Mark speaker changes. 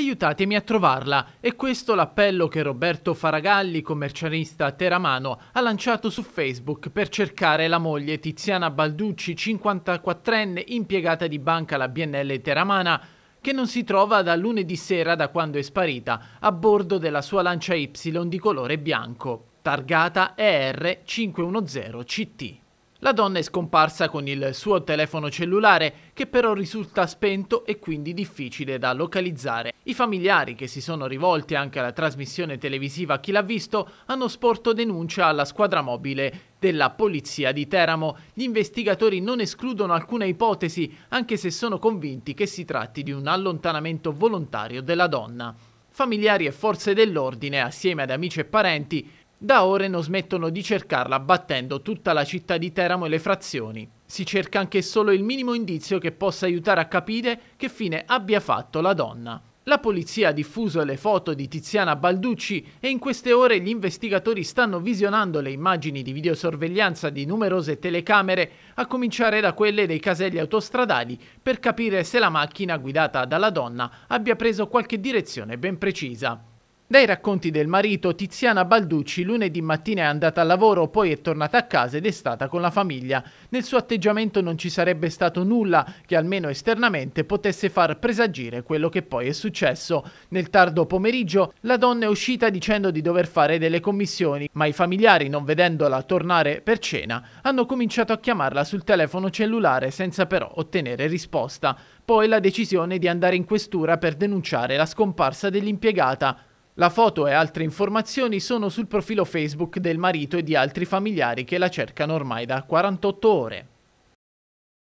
Speaker 1: aiutatemi a trovarla. È questo l'appello che Roberto Faragalli, commercialista a teramano, ha lanciato su Facebook per cercare la moglie Tiziana Balducci, 54enne impiegata di banca alla BNL teramana, che non si trova da lunedì sera da quando è sparita, a bordo della sua Lancia Y di colore bianco, targata ER510CT. La donna è scomparsa con il suo telefono cellulare che però risulta spento e quindi difficile da localizzare. I familiari che si sono rivolti anche alla trasmissione televisiva Chi l'ha visto hanno sporto denuncia alla squadra mobile della polizia di Teramo. Gli investigatori non escludono alcuna ipotesi anche se sono convinti che si tratti di un allontanamento volontario della donna. Familiari e forze dell'ordine, assieme ad amici e parenti, da ore non smettono di cercarla battendo tutta la città di Teramo e le frazioni. Si cerca anche solo il minimo indizio che possa aiutare a capire che fine abbia fatto la donna. La polizia ha diffuso le foto di Tiziana Balducci e in queste ore gli investigatori stanno visionando le immagini di videosorveglianza di numerose telecamere, a cominciare da quelle dei caselli autostradali, per capire se la macchina guidata dalla donna abbia preso qualche direzione ben precisa. Dai racconti del marito, Tiziana Balducci lunedì mattina è andata al lavoro, poi è tornata a casa ed è stata con la famiglia. Nel suo atteggiamento non ci sarebbe stato nulla che almeno esternamente potesse far presagire quello che poi è successo. Nel tardo pomeriggio la donna è uscita dicendo di dover fare delle commissioni, ma i familiari, non vedendola tornare per cena, hanno cominciato a chiamarla sul telefono cellulare senza però ottenere risposta. Poi la decisione di andare in questura per denunciare la scomparsa dell'impiegata. La foto e altre informazioni sono sul profilo Facebook del marito e di altri familiari che la cercano ormai da 48 ore.